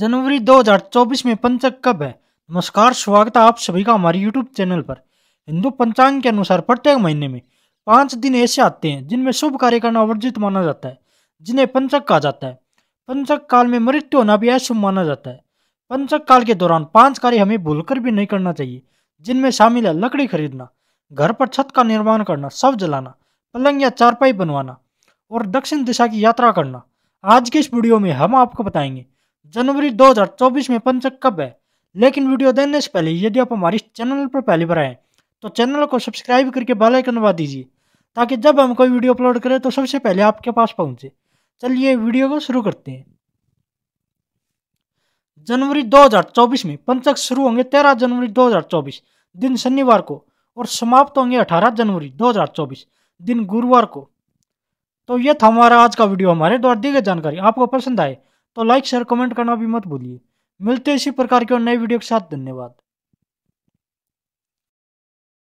जनवरी 2024 में पंचक कब है नमस्कार स्वागत है आप सभी का हमारे यूट्यूब चैनल पर हिंदू पंचांग के अनुसार प्रत्येक महीने में पाँच दिन ऐसे आते हैं जिनमें शुभ कार्य करना वर्जित माना जाता है जिन्हें पंचक कहा जाता है पंचक काल में मृत्यु होना भी अशुभ माना जाता है पंचक काल के दौरान पांच कार्य हमें भूल भी नहीं करना चाहिए जिनमें शामिल है लकड़ी खरीदना घर पर छत का निर्माण करना शव जलाना पलंग या चारपाई बनवाना और दक्षिण दिशा की यात्रा करना आज के इस वीडियो में हम आपको बताएंगे जनवरी 2024 में पंचक कब है लेकिन वीडियो देने से पहले यदि आप हमारे चैनल पर पहली बार आए तो चैनल को सब्सक्राइब करके बेल आइकन दबा दीजिए ताकि जब हम कोई वीडियो अपलोड करें तो सबसे पहले आपके पास पहुंचे चलिए वीडियो को शुरू करते हैं जनवरी 2024 में पंचक शुरू होंगे 13 जनवरी 2024 दिन शनिवार को और समाप्त होंगे 18 जनवरी 2024 दिन गुरुवार को तो यह था हमारा आज का वीडियो हमारे द्वारा दी गई जानकारी आपको पसंद आए तो लाइक शेयर कमेंट करना भी मत भूलिए मिलते हैं इसी प्रकार के और नए वीडियो के साथ धन्यवाद